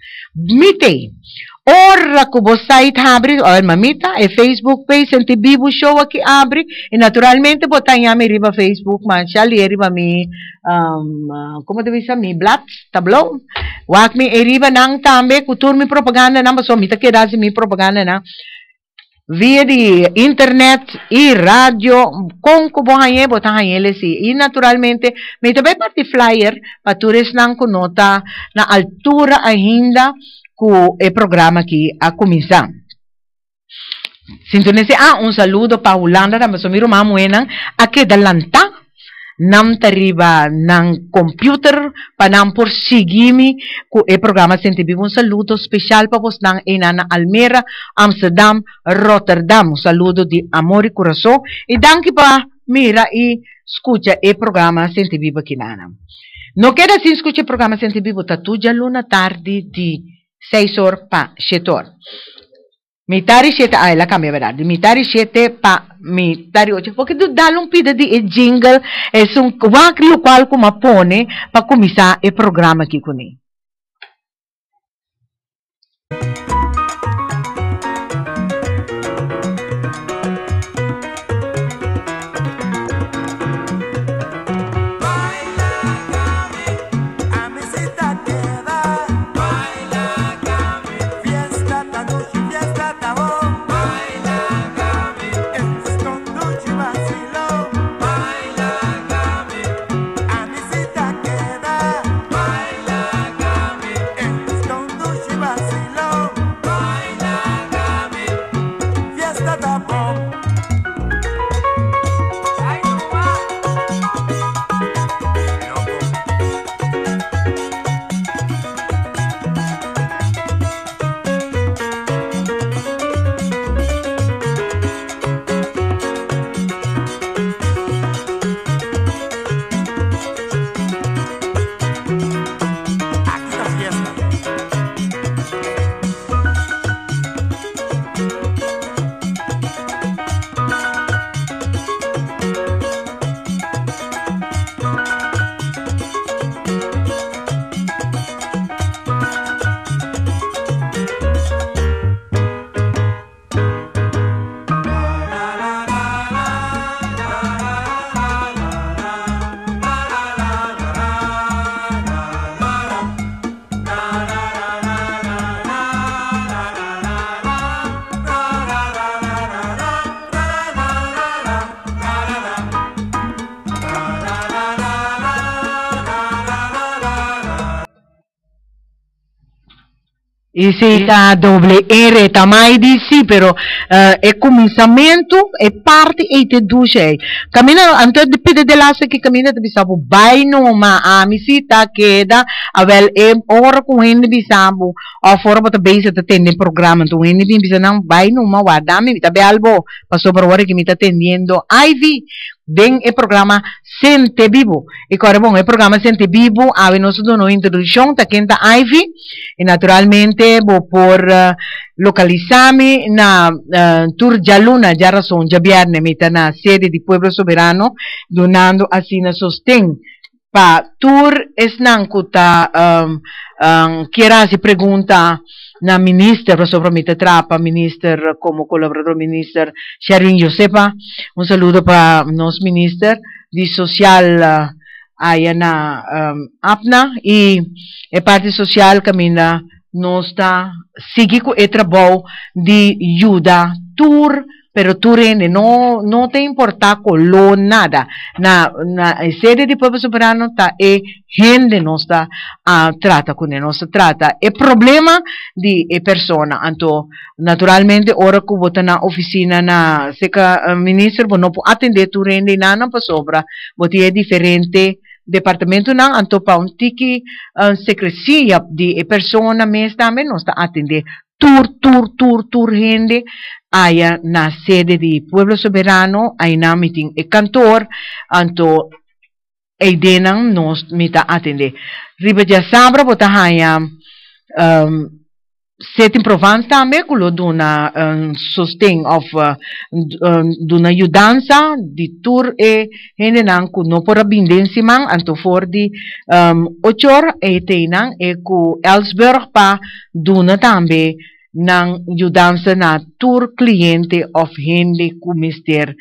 Ora que o vosso site abre, olha mamita, é Facebook page, senti vivo show aqui abre, e naturalmente vou estar em riba Facebook, mas ali li riba mi, um, como deve ser, mi blat, tablão, wak mi riba nang tambe, kutur mi propaganda nang, so mita quedasse mi propaganda na via de internet e rádio, com que aí ganhar, aí ele se E naturalmente, me também parte flyer, para turistas não nota, na altura ainda, o programa que a comissão. Sintonizei, ah, um saludo para a Holanda, da minha irmã Moenan, aqui da Lantã, nam tariba na computer para nam porsigimi ko o programa sente Vivo. um saludo especial para vos ng enana Almeira, Almera, Amsterdam, Rotterdam. Um saludo de amor e coração e danke para mira e escute o programa sente-se sentibi kinana. No queda escute o programa sente tatu ya luna tarde de. seisor pa shetor. Mitari siete, ah, la cambia verdad. Mitari siete pa, mitari ocho. Porque tu dale un pide di jingle, es un, guac lo cual como pone, pa comisar el programma aquí con él. R também disse, pero uh, eh, é começamento, é parte e te duche. Caminha antes de de pidedelaço que camina de bisabu vai ma a misita queda a ver em hora com ele a forma de base de atender programa do ele bem bisa não vai guarda guardame mita be albo pasó por ahora que me está atendiendo ivy ven el programa Sente Vivo y ahora, el programa Sente Vivo a ver, una introducción tá taquenta Ivy, Y naturalmente por uh, localizarme na uh, Tour Jaluna já razão ya viernes en la sede de Pueblo Soberano donando asina sostém pa tur esnankuta um, um, quiera se pergunta na minister para sobremita trapa minister como colaborador minister Sherin Josepa um saludo para nos minister de social uh, aí na um, APNA e a parte social camina nos está e o trabalho de ajuda tur pero tú reine, no, no te importa color, nada. Na, na sede de pueblo soberano está e eh, gente nostra uh, ah, trata con nostra trata. E problema di e eh, persona, anto naturalmente ora che vota na officina na seca uh, ministro, non può attendere tu rende nana pa sopra, voti è differente departamento na anto pa un tiki uh, secrecia di e persona me sta me non sta attendere tur, tur, tur, tur gente haya na sede de Pueblo Soberano, hay na meeting el cantor, anto denan nos mita atende. Riba ya sabra bota se tim Provansta mekulo duna um, of uh, um, duna judanza di tur e henenang ku no porabin din anto for di um, ochor e tenang e ku Ellsberg pa duna tambe nang judanza na tur cliente of hende ku mister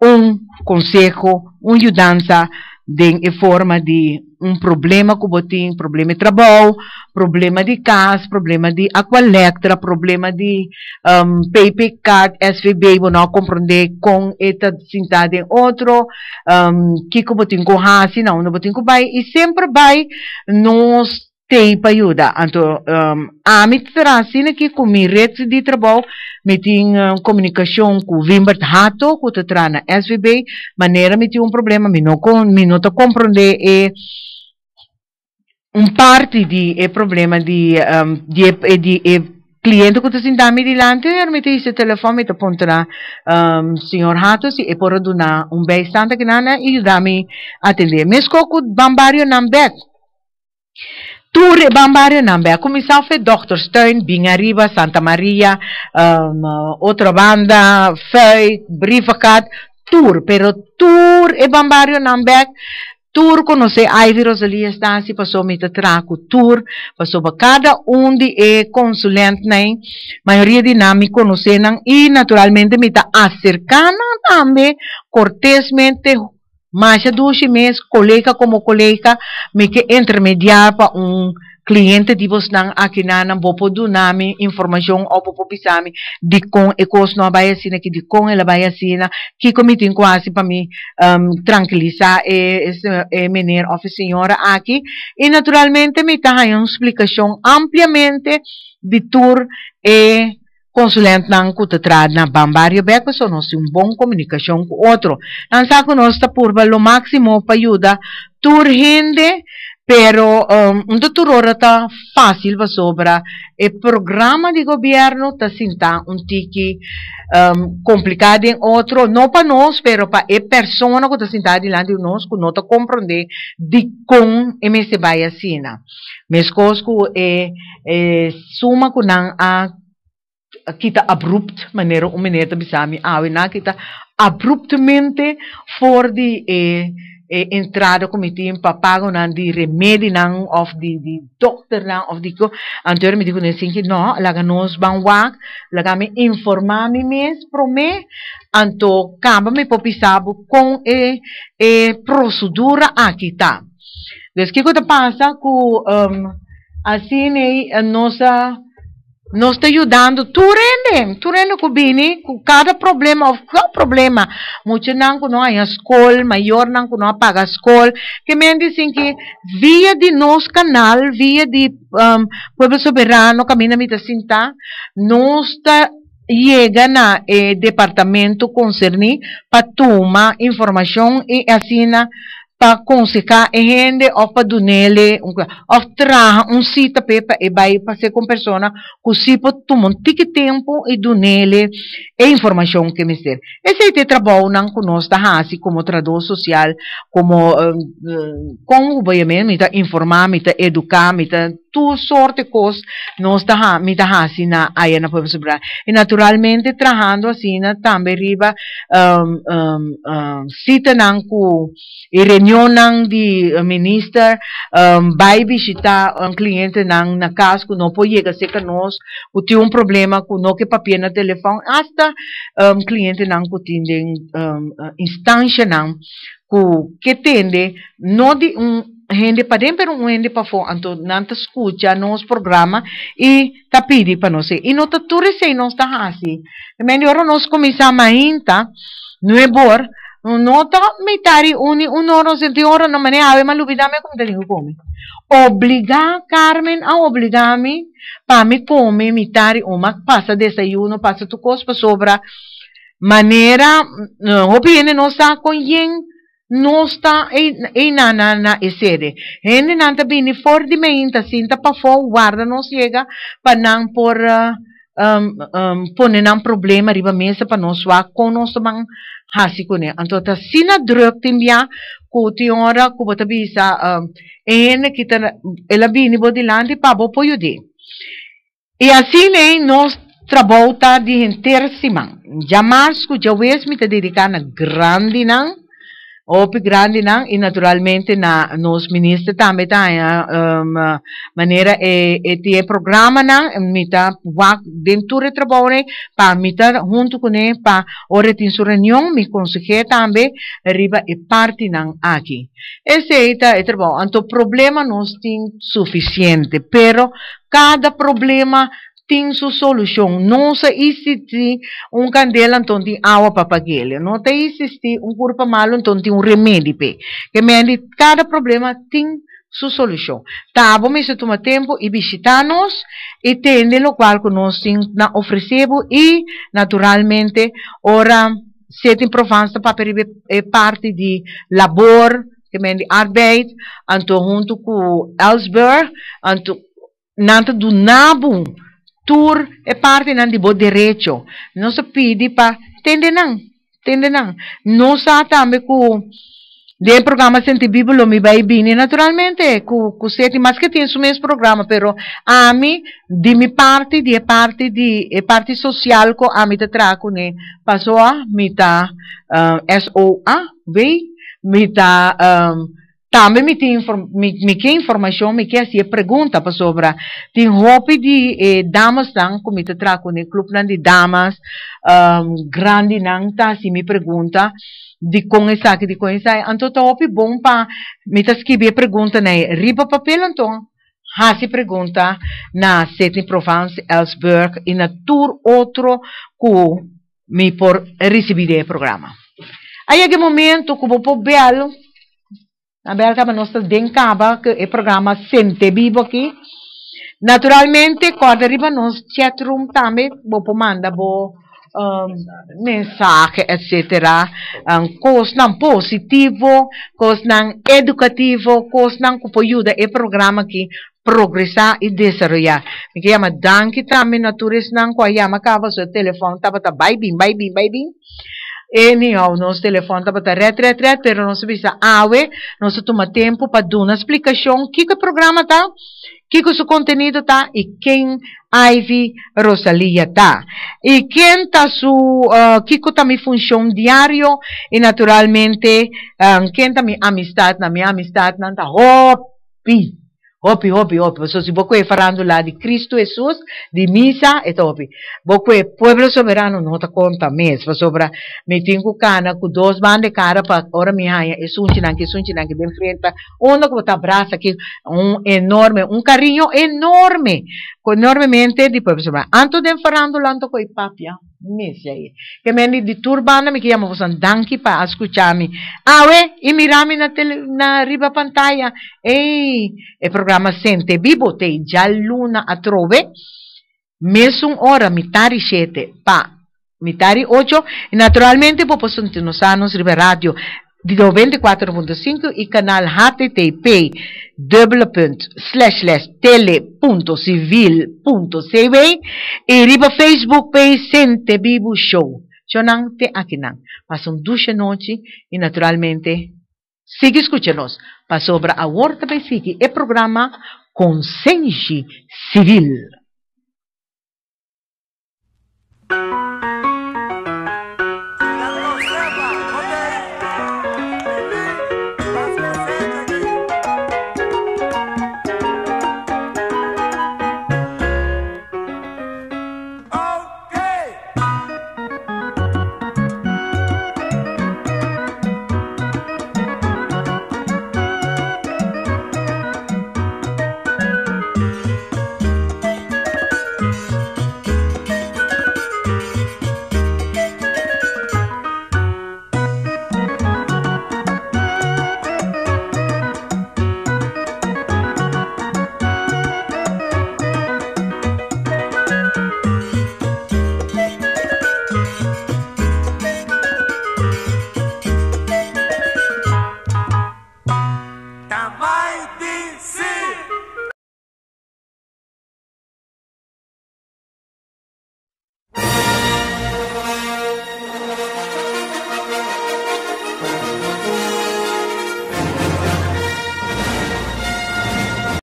un consejo un judanza den e forma di um problema o tem problema de trabalho, problema de casa, problema de aqualectra, problema de um, PP card, SVB, vou não compreender com esta sentado em outro, um, que o botim tenho com raça, não, não botim com bai, e sempre vai nos te paiuda anto um, amit serasin ki kumirets di trabau mitin um, uh, comunicação ku vimbert hato ku tetrana SVB maneira miti um problema mino con mino to comprende e un parte di e problema di um, di e, di e cliente que está er um, dami dilante ermite esse telefone te pontra um, senhor Hatos e por duna um bem standa que nana e dami atender ku bambario nam Tour Bambare Nambe, a comissão foi Dr. Stein, Binhariba, Santa Maria, um, outra banda, Fei, Brivacat, Tour, pero Tour e Bambário Nambe, Tour conosce Ivy Rosalia Stasi, passou mita traco Tour, passou para cada um de e consulente, né? maioria dinâmico conhecem e naturalmente mita acercana também cortesmente mas há dois meses, colega como colega, me que intermediar para um cliente de vocês aqui na não vou nami informação ou vou pisar de com e com a baia assim que de com ela vai assim que comitem quase para me um, tranquilizar esse é, menino a senhora aqui e naturalmente me aí uma explicação ampliamente de tour e consulente não ku te trad na bambario beko so nos un boa comunicação com outro. Nan sa que nos ta purba lo máximo pa ayuda tur hende pero um, do tur ora ta fácil va sobra e programa de governo ta sinta un tiki um, complicado em outro, não para nós, pero para a pessoa que está sentada diante de nós, que não está compreendendo de como é que se vai assim. Mas coisas que é, é suma que não há kita abrupt manera om meneer te besami awe ah, na kita abruptamente for di eh, eh, entrada comité em papago nan di remedi nan of di di doctor nan of di ko anterior mi digo nesin assim sinki no la ganos ban wak la informa mi mes pro me anto camba me popisabu con e eh, e eh, procedura akita tá? Des que coisa passa com um, assim eh, a nossa nos está ajudando turende, turende com bini, com cada problema, qual problema? Muitos não não há escola, maior não não paga escola, que me dizem que via de nosso canal, via de um, Pueblo Soberano, Caminho me Sinta, nós está chega na eh, departamento concerni para tomar informação e assina para conseguir a gente ehende o pa dunele o traha um sita pepa e vai pa se com persona così po tumon tiki tempo e dunele a informação que me esse é o trabalho não conosco assim ah, como trador social como uh, eh, uh, eh, como obviamente mita informar mita educar mita todo sorte de cosas nos da, me así na, ahí no podemos sobrar. Y naturalmente trabajando así también arriba, um, um, um, citan y de uh, minister, um, va a visitar un cliente en na casa, no puede llegar que nos, tuvo tiene un problema, con no que en el teléfono, hasta um, cliente en cu tiene um, uh, instancia nang ku que tiene no de un gente podem para um gente para fora, então não te escuta nosso programa e tá pedi para nós. E não tá tudo sem nós tá assim. Melhor nós começamos ainda, não é bom, não tá metade, um, um hora, sete horas, não me ave, mas lubidame como te digo, como. Obligar Carmen a obrigar-me para me comer metade, uma passa uma passa tu sobre a maneira, uh, opinião está com gente não está em na na na sede. Ele não está bem fortemente assim, tá para fora, guarda não chega para não por uh, um, um, pôr um problema riba mesa para não suar com nosso man ha né. Então tá se na drug tem bia com tem hora com bota bisa ele ehm, que tá ela bem ni bodilante para bo apoio E assim né nós trabalha de inteira semana. Jamais que já o ex me te dedicar na grande não grande, nang y naturalmente na nos ministra también tá um, maneira e eh, e eh, programa na mita wak dentro de para mita junto con él para hora de su reunión me también también riba e parte nang aquí. Ese aí tá trabajo problema no es suficiente pero cada problema tem sua solução. Não se existe um candela, então tem água para pagar. Não tem existe um corpo mal, então tem um remédio. Que mende, cada problema tem sua solução. Tá, bom, isso toma tempo e visitar-nos e tende o qual nós oferecemos e, naturalmente, ora, se tem provança para eh, parte de labor, que é de arbeid, então junto com Ellsberg, então, nada do nabo, tur e parte ng libo derecho. No sa pidi pa, tende nang, tende nang. No sa tambe ku del programma Senti Bibolo mi vai bene naturalmente, cu, cu seti che in su mes programma, però ami di mi parte, di e parte di e parte social co ami te ne paso a mi ta uh, eh, SOA, vei, ta um, também me tem me, me quer informação, me quer se pergunta para sobre tem roupa de eh, damas não, como te trago no clube não de damas um, ehm, grande não tá se me pergunta de conhecer tota que de conhecer então tá hobby bom para me tá escrever pergunta né riba papel então Hasi pergunta na Sete Provence, Ellsberg e na tour outro que me por receber o programa. Aí é que momento que vou pôr belo América, mas nós dencava que o programa Sente Vivo aqui. Naturalmente, quando riba nós chat room também, vou manda bo um, ehm, mensagem, etc. Um, ehm, coisa não positivo, coisa não educativo, coisa não que ajuda o programa aqui progressar e desarrollar. Me chama Danke também, naturalmente, não, com a Yama, cava o telefone, tava, tá, vai bem, vai bem, vai bem anyhow, nosso telefone está para 333, pero não se precisa awe, não se toma tempo para dar uma explicação, o que que o programa tá, o que que o seu conteúdo tá e quem Ivy Rosalia tá E quem tá su, uh, que que tá minha função diário e naturalmente, uh, quem tá minha amistade, na minha amistade, não está, hopi. Oh, Hopi, hopi, hopi. So, si farando lá di Cristo Jesus, di misa, e hopi. Bocque pueblo soberano não tá conta mesmo. Sobra, me tingo cana, com dois bandas cara, para ora me raia, e suntinan, que suntinan, que de enfrenta. Onda que tá braça aqui, um enorme, um carinho enorme. enormemente di poi anto den farandola anto coi papia ah, Mi misei che me di turbana mi chiamo fosan danki pa ascoltami ah, awe e eh, mirami na, tele, na riba pantalla ehi e programma sente bibo te già luna a trove mesun ora mitari sete pa mitari 8 e naturalmente poi possono nos riba radio de 94.5 e canal http wwwtelecivilcv e riba Facebook page Sente Bibu Show. Chonan te aquinan. Pasa un duche noche y naturalmente sigue escúchenos. Para sobre a Worta Basic e programa Consenso Civil.